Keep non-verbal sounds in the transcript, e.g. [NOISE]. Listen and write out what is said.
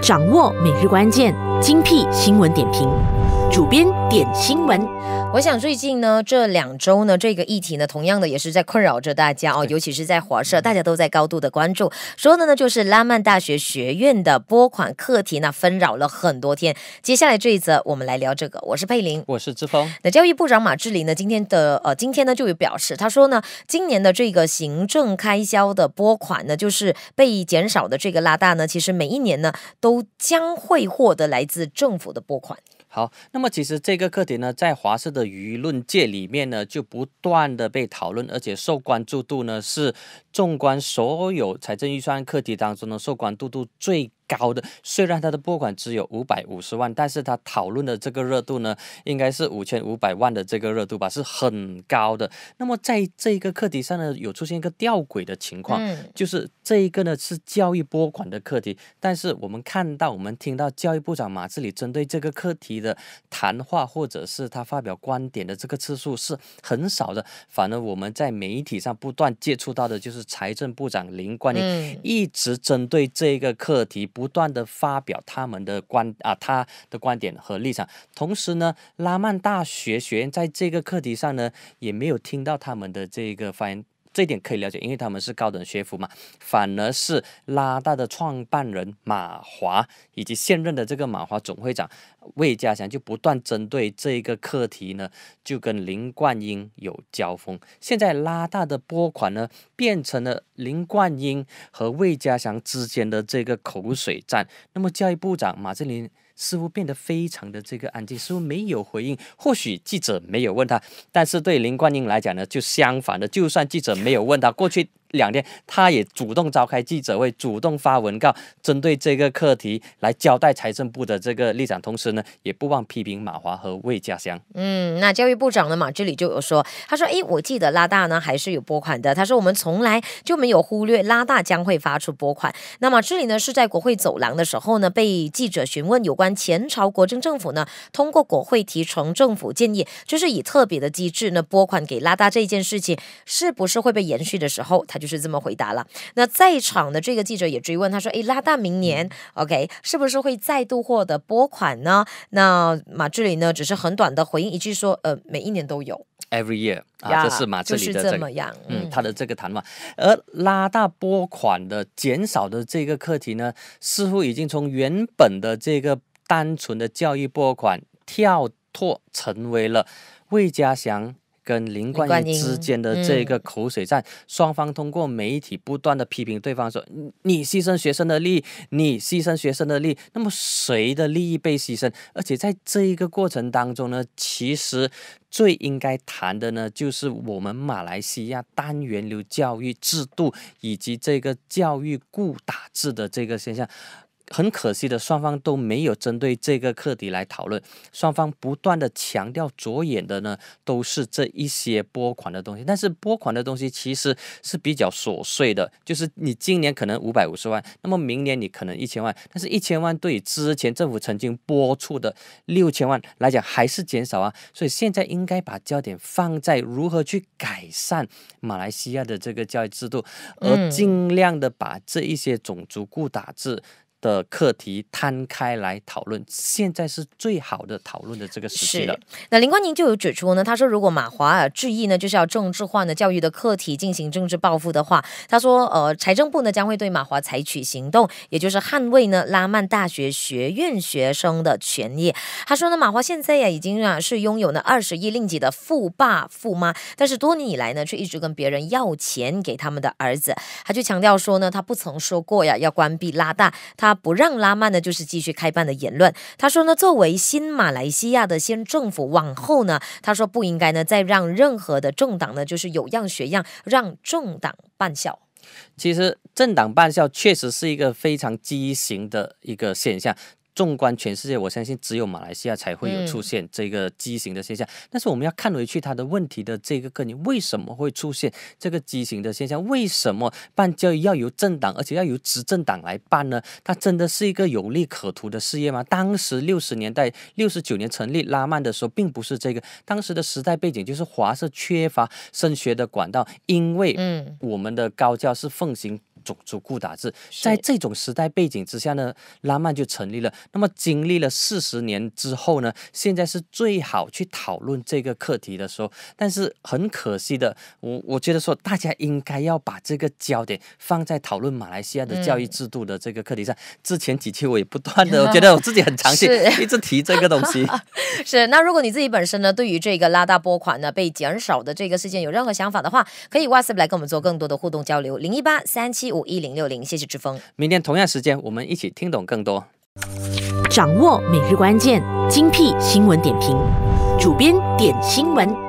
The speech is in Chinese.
掌握每日关键，精辟新闻点评。主编点新闻，我想最近呢这两周呢这个议题呢同样的也是在困扰着大家哦，尤其是在华社，大家都在高度的关注。说的呢就是拉曼大学学院的拨款课题呢纷扰了很多天。接下来这一则我们来聊这个。我是佩林，我是志峰。那教育部长马志林呢今天的呃今天呢就有表示，他说呢今年的这个行政开销的拨款呢就是被减少的这个拉大呢，其实每一年呢都将会获得来自政府的拨款。好，那么其实这个课题呢，在华社的舆论界里面呢，就不断的被讨论，而且受关注度呢，是纵观所有财政预算课题当中的受关注度最。高的，虽然他的拨款只有五百五十万，但是他讨论的这个热度呢，应该是五千五百万的这个热度吧，是很高的。那么在这一个课题上呢，有出现一个吊诡的情况，就是这一个呢是教育拨款的课题，但是我们看到我们听到教育部长马志里针对这个课题的谈话，或者是他发表观点的这个次数是很少的，反而我们在媒体上不断接触到的就是财政部长林冠，宁一直针对这个课题。不断的发表他们的观啊，他的观点和立场。同时呢，拉曼大学学院在这个课题上呢，也没有听到他们的这个发言。这一点可以了解，因为他们是高等学府嘛，反而是拉大的创办人马华以及现任的这个马华总会长魏家祥就不断针对这个课题呢，就跟林冠英有交锋。现在拉大的拨款呢，变成了林冠英和魏家祥之间的这个口水战。那么教育部长马振林。似乎变得非常的这个安静，似乎没有回应。或许记者没有问他，但是对林冠英来讲呢，就相反的，就算记者没有问他过去。两天，他也主动召开记者会，主动发文告，针对这个课题来交代财政部的这个立场，同时呢，也不忘批评马华和魏家乡。嗯，那教育部长呢，马志礼就有说，他说：“哎，我记得拉大呢还是有拨款的。他说我们从来就没有忽略拉大将会发出拨款。那么这里呢是在国会走廊的时候呢，被记者询问有关前朝国政政府呢通过国会提成政府建议，就是以特别的机制呢拨款给拉大这件事情，是不是会被延续的时候，他。”就是这么回答了。那在场的这个记者也追问，他说：“哎，拉大明年，OK，是不是会再度获得拨款呢？”那马志里呢，只是很短的回应一句说：“呃，每一年都有，every year。”啊，这是马志里的这么样，嗯，他的这个谈话。而拉大拨款的减少的这个课题呢，似乎已经从原本的这个单纯的教育拨款跳脱，成为了魏家祥。跟林冠英之间的这个口水战，双方通过媒体不断的批评对方，说你牺牲学生的利益，你牺牲学生的利益，那么谁的利益被牺牲？而且在这一个过程当中呢，其实最应该谈的呢，就是我们马来西亚单元流教育制度以及这个教育固打制的这个现象。很可惜的，双方都没有针对这个课题来讨论。双方不断的强调着眼的呢，都是这一些拨款的东西。但是拨款的东西其实是比较琐碎的，就是你今年可能五百五十万，那么明年你可能一千万，但是一千万对于之前政府曾经拨出的六千万来讲还是减少啊。所以现在应该把焦点放在如何去改善马来西亚的这个教育制度，而尽量的把这一些种族固打制。的课题摊开来讨论，现在是最好的讨论的这个时期了。那林冠宁就有指出呢，他说如果马华质疑呢，就是要政治化呢教育的课题进行政治报复的话，他说呃财政部呢将会对马华采取行动，也就是捍卫呢拉曼大学学院学生的权益。他说呢马华现在呀已经啊是拥有呢二十亿令吉的富爸富妈，但是多年以来呢却一直跟别人要钱给他们的儿子。他就强调说呢他不曾说过呀要关闭拉大他。他不让拉曼呢，就是继续开办的言论。他说呢，作为新马来西亚的先政府，往后呢，他说不应该呢再让任何的政党呢，就是有样学样，让政党办校。其实政党办校确实是一个非常畸形的一个现象。纵观全世界，我相信只有马来西亚才会有出现这个畸形的现象。但是我们要看回去，它的问题的这个根源，为什么会出现这个畸形的现象？为什么办教育要由政党，而且要由执政党来办呢？它真的是一个有利可图的事业吗？当时六十年代、六十九年成立拉曼的时候，并不是这个。当时的时代背景就是华社缺乏升学的管道，因为我们的高教是奉行。种族固打制，在这种时代背景之下呢，拉曼就成立了。那么经历了四十年之后呢，现在是最好去讨论这个课题的时候。但是很可惜的，我我觉得说大家应该要把这个焦点放在讨论马来西亚的教育制度的这个课题上。之前几期我也不断的，我觉得 [LAUGHS] 我自己很常期一直提这个东西。[LAUGHS] 是那如果你自己本身呢，对于这个拉大拨款呢被减少的这个事件有任何想法的话，可以 WhatsApp 来跟我们做更多的互动交流，零一八三七。五一零六零，谢谢志峰。明天同样时间，我们一起听懂更多，掌握每日关键精辟新闻点评，主编点新闻。